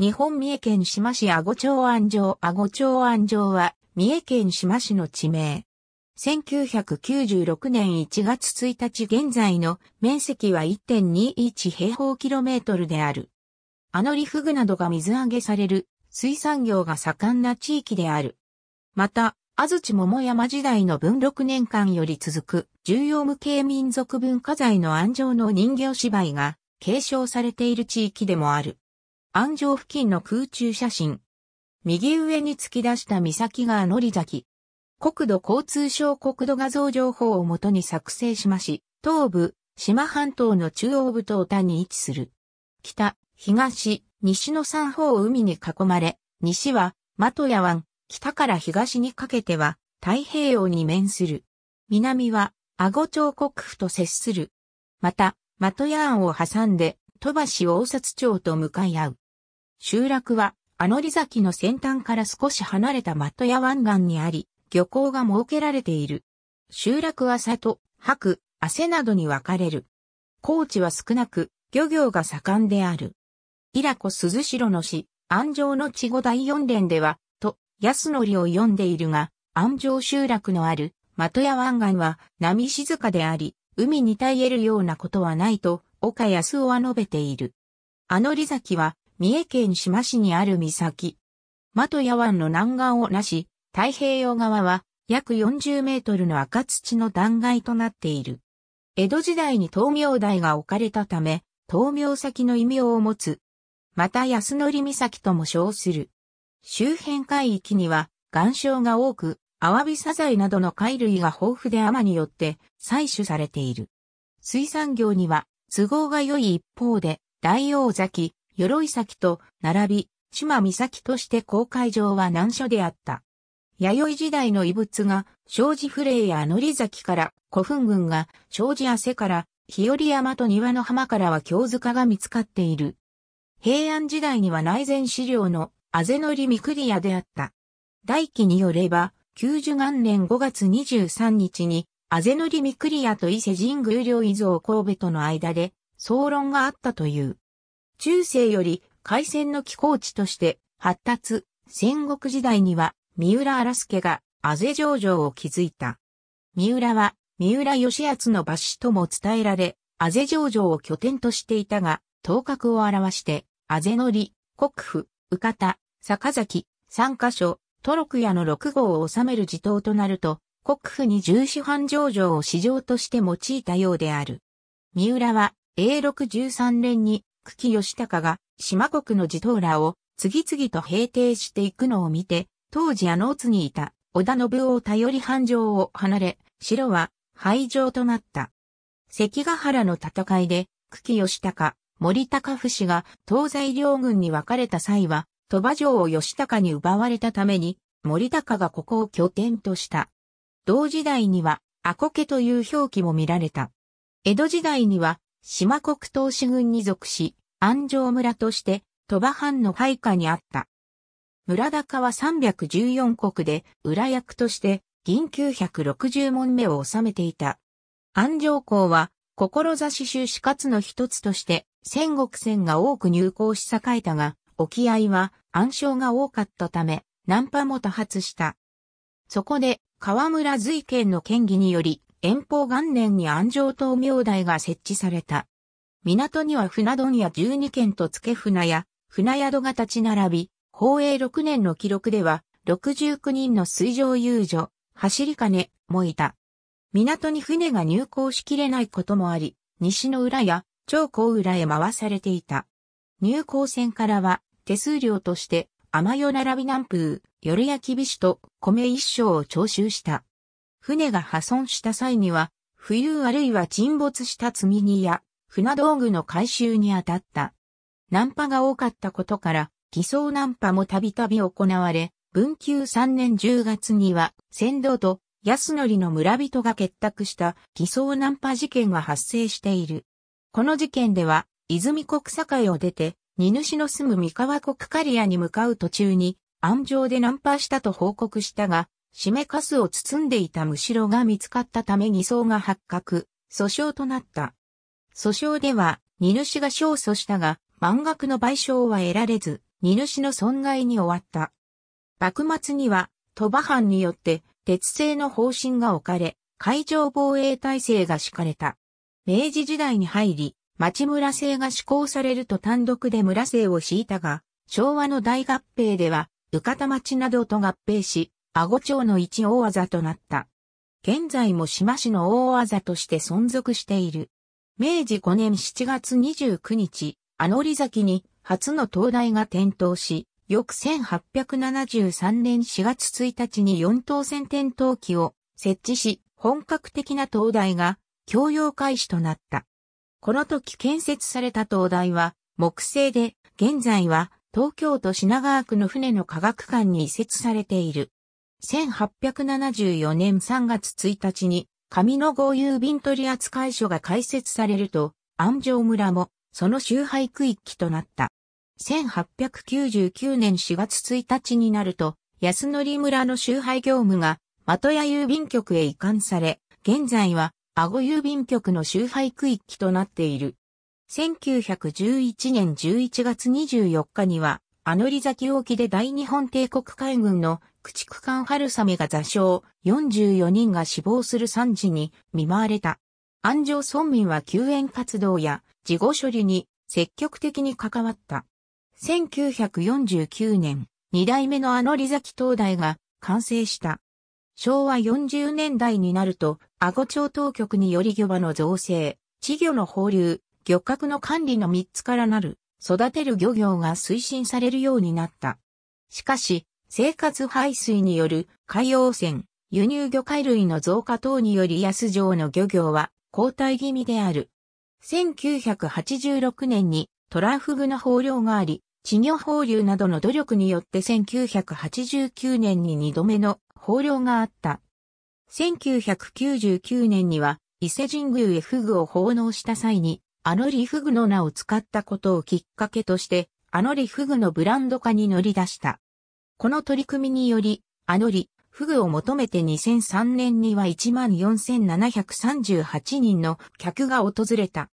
日本三重県志摩市阿護町安城阿護町安城は、三重県志摩市の地名。1996年1月1日現在の面積は1.21平方キロメートルである。あのリフグなどが水揚げされる水産業が盛んな地域である。また、安土桃山時代の文禄年間より続く重要無形民族文化財の安城の人形芝居が継承されている地域でもある。安城付近の空中写真。右上に突き出した岬川のり崎。国土交通省国土画像情報をもとに作成しまし、東部、島半島の中央部と端に位置する。北、東、西の三方を海に囲まれ、西は、マトヤ湾、北から東にかけては、太平洋に面する。南は、阿ゴ町国府と接する。また、マトヤ湾を挟んで、戸橋大札町と向かい合う。集落は、あのリ崎の先端から少し離れたト屋湾岸にあり、漁港が設けられている。集落は里、白、汗などに分かれる。高地は少なく、漁業が盛んである。イラコ鈴代の詩、安城の地語第四連では、と、安則を読んでいるが、安城集落のある、的屋湾岸は、波静かであり、海に耐えるようなことはないと、岡安夫は述べている。あのり崎は、三重県志摩市にある岬。的屋湾の南岸をなし、太平洋側は約40メートルの赤土の断崖となっている。江戸時代に東明台が置かれたため、東明先の異名を持つ。また安則岬とも称する。周辺海域には岩礁が多く、アワビサザエなどの貝類が豊富で天によって採取されている。水産業には都合が良い一方で、大王崎、鎧崎と並び、島岬として公海上は難所であった。弥生時代の遺物が、庄司フレイや乗崎から、古墳群が、庄司汗から、日和山と庭の浜からは京塚が見つかっている。平安時代には内前資料の、あぜのりみくりやであった。大記によれば、90元年5月23日に、あぜのりみくりやと伊勢神宮陵遺像神戸との間で、総論があったという。中世より海戦の寄港地として発達、戦国時代には三浦荒助が阿勢城城を築いた。三浦は三浦義厚の橋とも伝えられ、阿勢城城を拠点としていたが、頭角を表して、阿勢のり、国府、宇方、坂崎、三箇所、トロク屋の六号を収める地頭となると、国府に重視範上場を市場として用いたようである。三浦は、永禄13年に久喜義高が島国の地頭らを次々と平定していくのを見て、当時あの津にいた織田信夫を頼り繁盛を離れ、城は廃城となった。関ヶ原の戦いで、久喜義高、森高伏が東西両軍に分かれた際は、鳥羽城を義高に奪われたために、森高がここを拠点とした。同時代には、アコケという表記も見られた。江戸時代には、島国東市軍に属し、安城村として、鳥羽藩の配下にあった。村高は314国で、裏役として、銀960門目を収めていた。安城公は、志州市活の一つとして、戦国船が多く入港し栄えたが、沖合は暗礁が多かったため、南波も多発した。そこで、河村瑞賢の権議により、遠方元年に安城東明大が設置された。港には船問屋12軒と付け船や船宿が立ち並び、宝永6年の記録では、69人の水上遊女、走り金もいた。港に船が入港しきれないこともあり、西の浦や長江浦へ回されていた。入港船からは手数料として天夜並び南風、夜焼き菱と米一升を徴収した。船が破損した際には、浮遊あるいは沈没した積み荷や船道具の回収に当たった。ナンパが多かったことから、偽装ナンパもたびたび行われ、文久3年10月には、船頭と安則の村人が結託した偽装ナンパ事件が発生している。この事件では、泉国境を出て、荷主の住む三河国刈谷に向かう途中に、暗状でナンパしたと報告したが、締めかすを包んでいたむしろが見つかったため偽装が発覚、訴訟となった。訴訟では、荷主が勝訴したが、満額の賠償は得られず、荷主の損害に終わった。幕末には、鳥羽藩によって、鉄製の方針が置かれ、海上防衛体制が敷かれた。明治時代に入り、町村制が施行されると単独で村制を敷いたが、昭和の大合併では、浮方町などと合併し、阿護町の一大技となった。現在も島市の大技として存続している。明治5年7月29日、あのり崎に初の灯台が点灯し、翌1873年4月1日に4等線点灯機を設置し、本格的な灯台が供用開始となった。この時建設された灯台は木製で、現在は東京都品川区の船の科学館に移設されている。1874年3月1日に上野号郵便取扱所が開設されると、安城村もその周配区域となった。1899年4月1日になると、安則村の周配業務が、的屋郵便局へ移管され、現在は、阿護郵便局の周配区域となっている。1911年11月24日には、アノリ崎沖で大日本帝国海軍の駆逐艦春雨が座礁、44人が死亡する惨事に見舞われた。安城村民は救援活動や事後処理に積極的に関わった。1949年、二代目のあの利崎灯台が完成した。昭和40年代になると、阿護町当局により漁場の造成、稚魚の放流、漁獲の管理の3つからなる、育てる漁業が推進されるようになった。しかし、生活排水による海洋汚染、輸入魚介類の増加等により安城の漁業は後退気味である。1986年にトラフグの放漁があり、稚魚放流などの努力によって1989年に2度目の放漁があった。1999年には伊勢神宮へフグを奉納した際に、あのリフグの名を使ったことをきっかけとして、あのリフグのブランド化に乗り出した。この取り組みにより、あのり、フグを求めて2003年には14,738人の客が訪れた。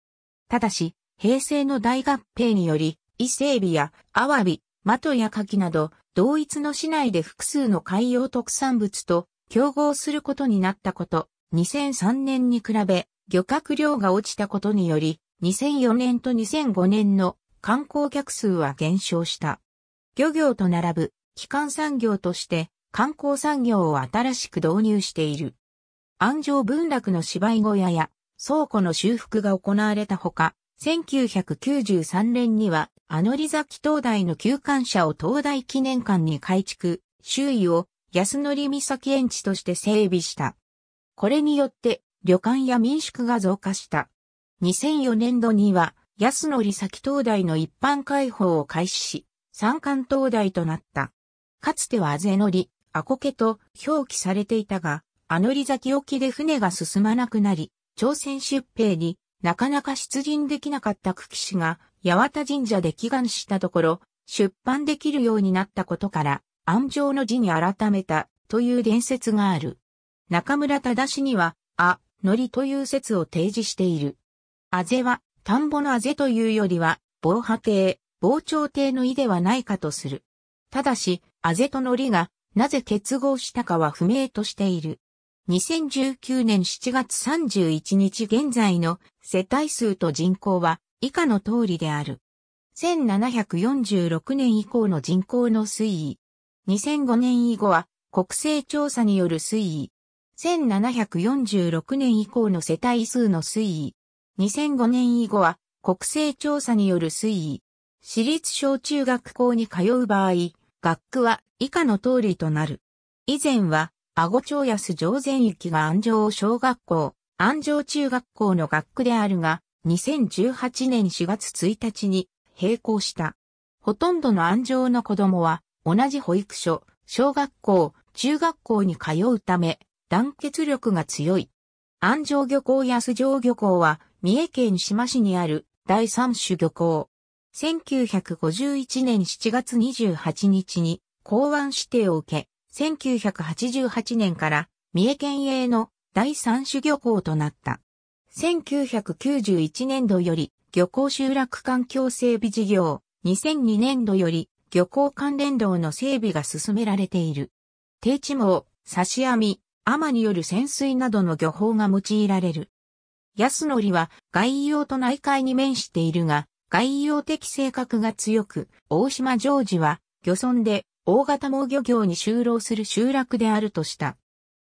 ただし、平成の大合併により、伊勢海老やアワビ、マトやカキなど、同一の市内で複数の海洋特産物と競合することになったこと、2003年に比べ漁獲量が落ちたことにより、2004年と2005年の観光客数は減少した。漁業と並ぶ基幹産業として観光産業を新しく導入している。安城文楽の芝居小屋や倉庫の修復が行われたほか、1993年には、あのり崎灯台の旧館舎を灯台記念館に改築、周囲を安則岬園地として整備した。これによって、旅館や民宿が増加した。2004年度には、安則崎灯台の一般開放を開始し、三館灯台となった。かつてはアゼノり、アコケと表記されていたが、アノリ崎沖で船が進まなくなり、朝鮮出兵になかなか出陣できなかった久喜氏が、八幡神社で祈願したところ、出版できるようになったことから、安城の字に改めたという伝説がある。中村忠氏には、あ、のりという説を提示している。あぜは、田んぼのあぜというよりは、防波堤、防潮堤の意ではないかとする。ただし、アゼトノリがなぜ結合したかは不明としている。2019年7月31日現在の世帯数と人口は以下の通りである。1746年以降の人口の推移。2005年以後は国勢調査による推移。1746年以降の世帯数の推移。2005年以後は国勢調査による推移。私立小中学校に通う場合、学区は以下の通りとなる。以前は、阿護町安前全域が安城小学校、安城中学校の学区であるが、2018年4月1日に並行した。ほとんどの安城の子供は、同じ保育所、小学校、中学校に通うため、団結力が強い。安城漁港安城漁港は、三重県志摩市にある第三種漁港。1951年7月28日に港湾指定を受け、1988年から三重県営の第三種漁港となった。1991年度より漁港集落環境整備事業、2002年度より漁港関連道の整備が進められている。低地網、刺し網、アによる潜水などの漁法が用いられる。安則は外洋と内海に面しているが、海洋的性格が強く、大島ジョージは、漁村で大型網漁業に就労する集落であるとした。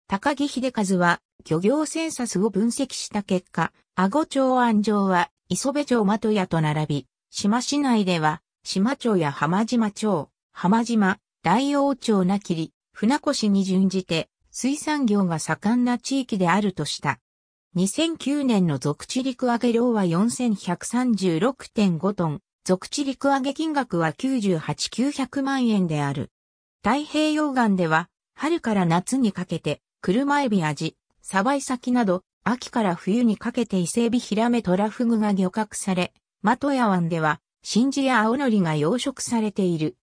高木秀和は、漁業センサスを分析した結果、阿護町安城は、磯部町的屋と並び、島市内では、島町や浜島町、浜島、大王町なきり、船越に準じて、水産業が盛んな地域であるとした。2009年の俗地陸揚げ量は4136.5トン、俗地陸揚げ金額は98900万円である。太平洋岸では、春から夏にかけて、車エビ味、サバイ先など、秋から冬にかけて伊勢エビヒラメトラフグが漁獲され、マトヤ湾では、真珠や青のりが養殖されている。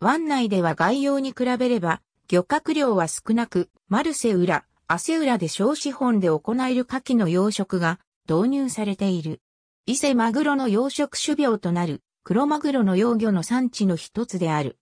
湾内では外洋に比べれば、漁獲量は少なく、マルセウラ、汗浦で小資本で行える牡蠣の養殖が導入されている。伊勢マグロの養殖種苗となる黒マグロの養魚の産地の一つである。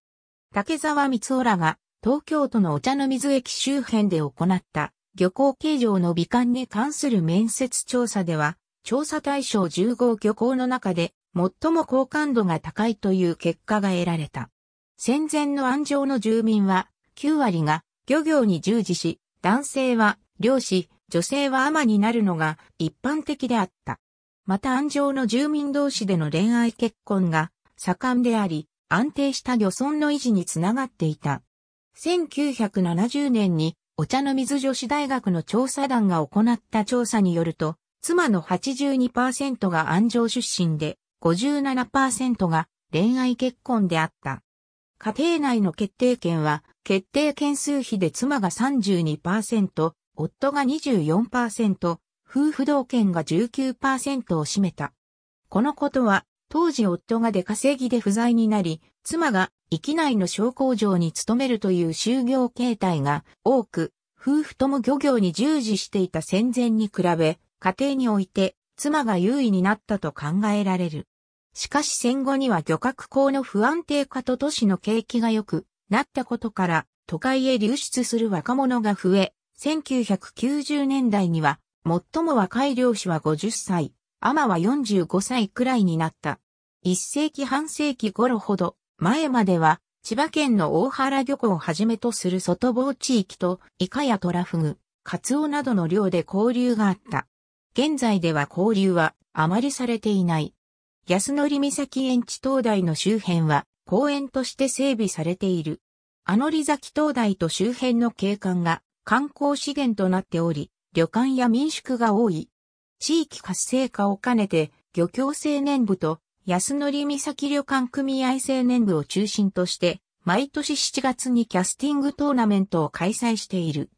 竹沢光夫らが東京都のお茶の水駅周辺で行った漁港形状の美観に関する面接調査では、調査対象15漁港の中で最も好感度が高いという結果が得られた。戦前の安城の住民は9割が漁業に従事し、男性は漁師、女性は尼になるのが一般的であった。また安城の住民同士での恋愛結婚が盛んであり、安定した漁村の維持につながっていた。1970年にお茶の水女子大学の調査団が行った調査によると、妻の82%が安城出身で、57%が恋愛結婚であった。家庭内の決定権は決定件数比で妻が32%、夫が24%、夫婦同権が19%を占めた。このことは、当時夫が出稼ぎで不在になり、妻が域内の小工場に勤めるという就業形態が多く、夫婦とも漁業に従事していた戦前に比べ、家庭において妻が優位になったと考えられる。しかし戦後には漁獲港の不安定化と都市の景気が良く、なったことから、都会へ流出する若者が増え、1990年代には、最も若い漁師は50歳、アマは45歳くらいになった。一世紀半世紀頃ほど、前までは、千葉県の大原漁港をはじめとする外房地域と、イカやトラフグ、カツオなどの漁で交流があった。現在では交流はあまりされていない。安則岬園地灯台の周辺は公園として整備されている。あのり崎灯台と周辺の景観が観光資源となっており、旅館や民宿が多い。地域活性化を兼ねて、漁協青年部と安則岬旅館組合青年部を中心として、毎年7月にキャスティングトーナメントを開催している。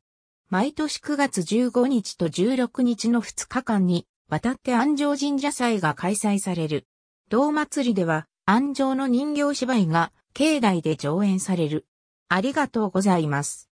毎年9月15日と16日の2日間に、わたって安城神社祭が開催される。道祭りでは、安城の人形芝居が境内で上演される。ありがとうございます。